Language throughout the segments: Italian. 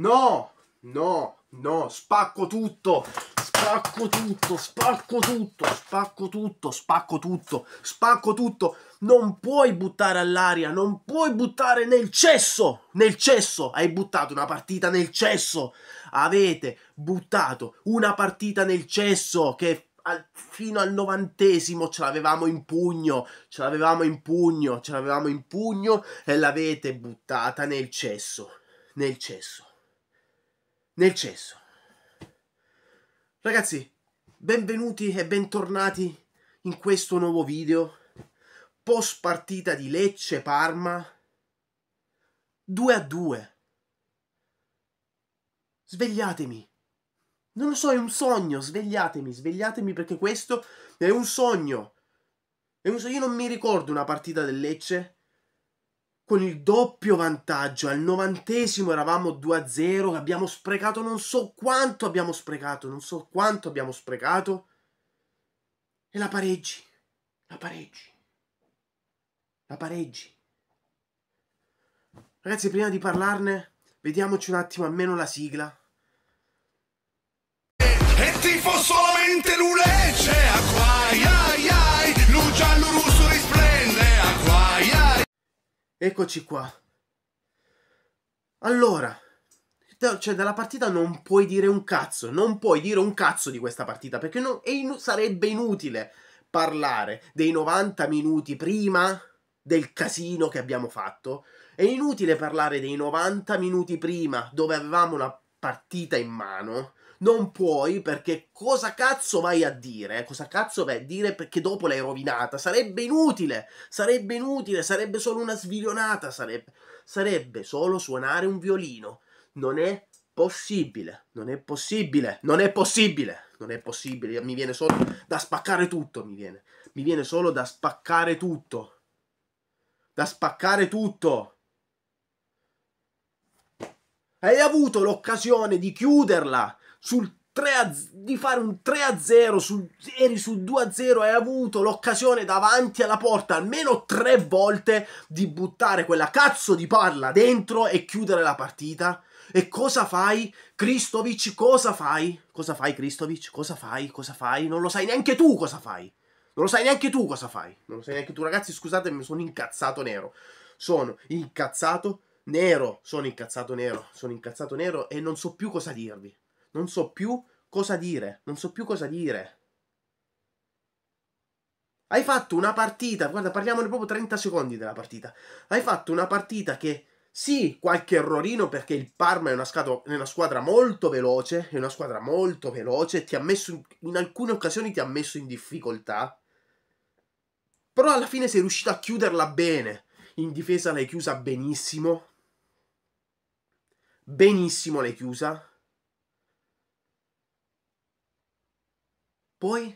No, no, no, spacco tutto, spacco tutto, spacco tutto, spacco tutto, spacco tutto, spacco tutto. Non puoi buttare all'aria, non puoi buttare nel cesso, nel cesso. Hai buttato una partita nel cesso. Avete buttato una partita nel cesso che al, fino al novantesimo ce l'avevamo in pugno, ce l'avevamo in pugno, ce l'avevamo in pugno e l'avete buttata nel cesso, nel cesso nel cesso. Ragazzi, benvenuti e bentornati in questo nuovo video post partita di Lecce Parma 2 a 2. Svegliatemi. Non lo so, è un sogno, svegliatemi, svegliatemi perché questo è un sogno. È un sogno. Io non mi ricordo una partita del Lecce con il doppio vantaggio. Al novantesimo eravamo 2-0, abbiamo sprecato non so quanto abbiamo sprecato, non so quanto abbiamo sprecato. E la pareggi, la pareggi, la pareggi. Ragazzi, prima di parlarne, vediamoci un attimo almeno la sigla. E tifo solamente l'una! Eccoci qua. Allora, cioè dalla partita non puoi dire un cazzo, non puoi dire un cazzo di questa partita perché non, in, sarebbe inutile parlare dei 90 minuti prima del casino che abbiamo fatto. È inutile parlare dei 90 minuti prima dove avevamo una partita in mano non puoi perché cosa cazzo vai a dire? Cosa cazzo vai a dire perché dopo l'hai rovinata? Sarebbe inutile, sarebbe inutile, sarebbe solo una sviglionata, sarebbe, sarebbe solo suonare un violino. Non è possibile, non è possibile, non è possibile, non è possibile, mi viene solo da spaccare tutto, mi viene, mi viene solo da spaccare tutto, da spaccare tutto. Hai avuto l'occasione di chiuderla sul 3 a, di fare un 3 a 0, sul, eri sul 2 a 0, hai avuto l'occasione davanti alla porta almeno tre volte di buttare quella cazzo di palla dentro e chiudere la partita. E cosa fai? Kristovic, cosa fai? Cosa fai Kristovic? Cosa fai? Cosa fai? Non lo sai neanche tu cosa fai. Non lo sai neanche tu cosa fai. Non lo sai neanche tu, ragazzi, scusate, mi sono incazzato nero. Sono incazzato nero, sono incazzato nero, sono incazzato nero e non so più cosa dirvi non so più cosa dire, non so più cosa dire. Hai fatto una partita, guarda, parliamone proprio 30 secondi della partita. Hai fatto una partita che, sì, qualche errorino perché il Parma è una, è una squadra molto veloce, è una squadra molto veloce, ti ha messo in, in alcune occasioni ti ha messo in difficoltà. Però alla fine sei riuscito a chiuderla bene. In difesa l'hai chiusa benissimo. Benissimo l'hai chiusa. Poi?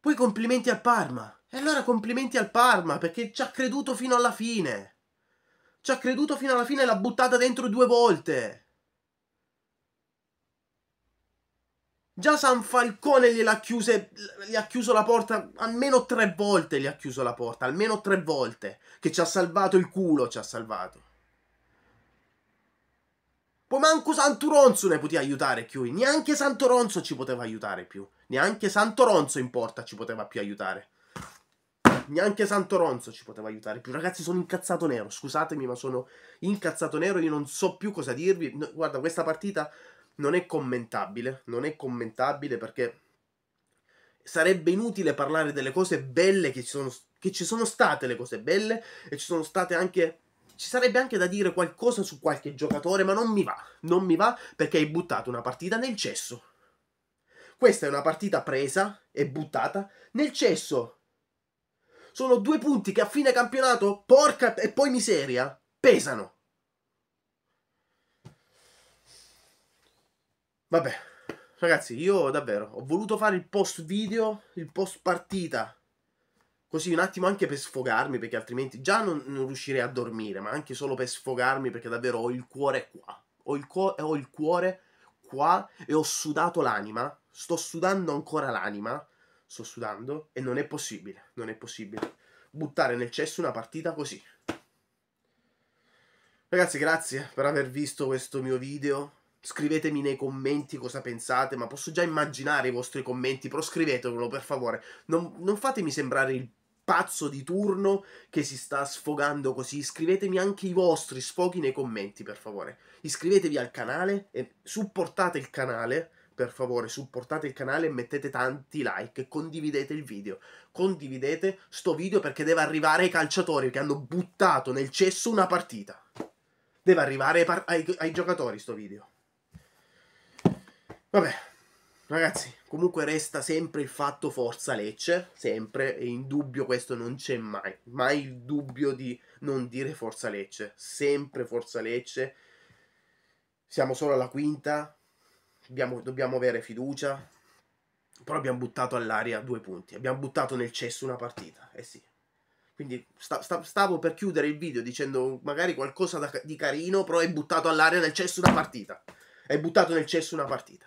Poi complimenti al Parma. E allora complimenti al Parma perché ci ha creduto fino alla fine. Ci ha creduto fino alla fine e l'ha buttata dentro due volte. Già San Falcone gliel'ha chiuse, gli ha chiuso la porta almeno tre volte, gli ha chiuso la porta, almeno tre volte, che ci ha salvato il culo, ci ha salvato. Poi manco Santuronzo ne poteva aiutare più. Neanche Santoronzo ci poteva aiutare più. Neanche Santoronzo in porta ci poteva più aiutare. Neanche Santoronzo ci poteva aiutare più. Ragazzi, sono incazzato nero. Scusatemi, ma sono incazzato nero. Io non so più cosa dirvi. No, guarda, questa partita non è commentabile. Non è commentabile perché sarebbe inutile parlare delle cose belle che ci sono, che ci sono state, le cose belle, e ci sono state anche ci sarebbe anche da dire qualcosa su qualche giocatore, ma non mi va. Non mi va perché hai buttato una partita nel cesso. Questa è una partita presa e buttata nel cesso. Sono due punti che a fine campionato, porca e poi miseria, pesano. Vabbè, ragazzi, io davvero ho voluto fare il post video, il post partita così un attimo anche per sfogarmi, perché altrimenti già non, non, riuscirei a dormire, ma anche solo per sfogarmi, perché davvero ho il cuore qua. Ho il, cuo- ho il cuore qua e ho sudato l'anima. Sto sudando ancora l'anima. Sto sudando e non è possibile, non è possibile buttare nel cesso una partita così. Ragazzi, grazie per aver visto questo mio video. Scrivetemi nei commenti cosa pensate, ma posso già immaginare i vostri commenti, però scrivetelo per favore. Non, non fatemi sembrare il pazzo di turno che si sta sfogando così. Iscrivetemi anche i vostri sfoghi nei commenti, per favore. Iscrivetevi al canale e supportate il canale. Per favore, supportate il canale e mettete tanti like. e Condividete il video. Condividete sto video perché deve arrivare ai calciatori che hanno buttato nel cesso una partita. Deve arrivare ai, ai, ai giocatori sto video. Vabbè. Ragazzi, comunque resta sempre il fatto forza Lecce, sempre, e in dubbio questo non c'è mai, mai il dubbio di non dire forza Lecce, sempre forza Lecce, siamo solo alla quinta, dobbiamo, dobbiamo avere fiducia, però abbiamo buttato all'aria due punti, abbiamo buttato nel cesso una partita, eh sì. Quindi sta, sta, stavo per chiudere il video dicendo magari qualcosa da, di carino, però hai buttato all'aria nel cesso una partita, hai buttato nel cesso una partita.